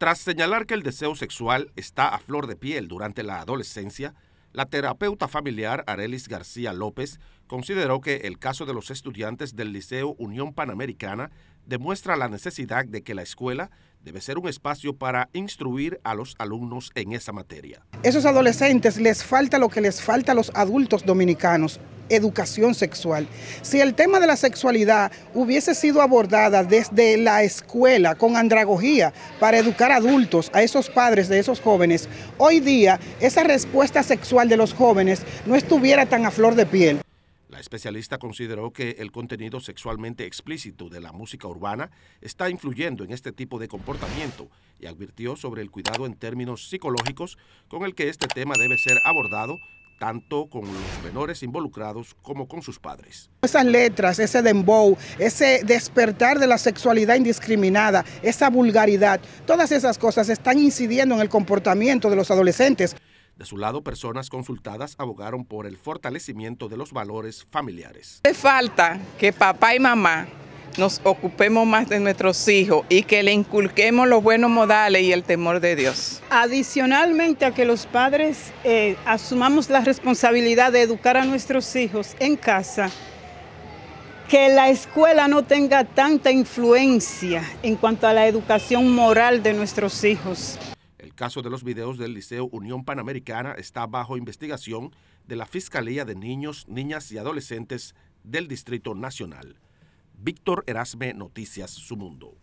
Tras señalar que el deseo sexual está a flor de piel durante la adolescencia, la terapeuta familiar Arelis García López consideró que el caso de los estudiantes del Liceo Unión Panamericana demuestra la necesidad de que la escuela debe ser un espacio para instruir a los alumnos en esa materia. Esos adolescentes les falta lo que les falta a los adultos dominicanos, educación sexual. Si el tema de la sexualidad hubiese sido abordada desde la escuela con andragogía para educar adultos, a esos padres de esos jóvenes, hoy día esa respuesta sexual de los jóvenes no estuviera tan a flor de piel. La especialista consideró que el contenido sexualmente explícito de la música urbana está influyendo en este tipo de comportamiento y advirtió sobre el cuidado en términos psicológicos con el que este tema debe ser abordado tanto con los menores involucrados como con sus padres. Esas letras, ese dembow, ese despertar de la sexualidad indiscriminada, esa vulgaridad, todas esas cosas están incidiendo en el comportamiento de los adolescentes. De su lado, personas consultadas abogaron por el fortalecimiento de los valores familiares. Hace falta que papá y mamá nos ocupemos más de nuestros hijos y que le inculquemos los buenos modales y el temor de Dios. Adicionalmente a que los padres eh, asumamos la responsabilidad de educar a nuestros hijos en casa, que la escuela no tenga tanta influencia en cuanto a la educación moral de nuestros hijos. El caso de los videos del Liceo Unión Panamericana está bajo investigación de la Fiscalía de Niños, Niñas y Adolescentes del Distrito Nacional. Víctor Erasme, Noticias Su Mundo.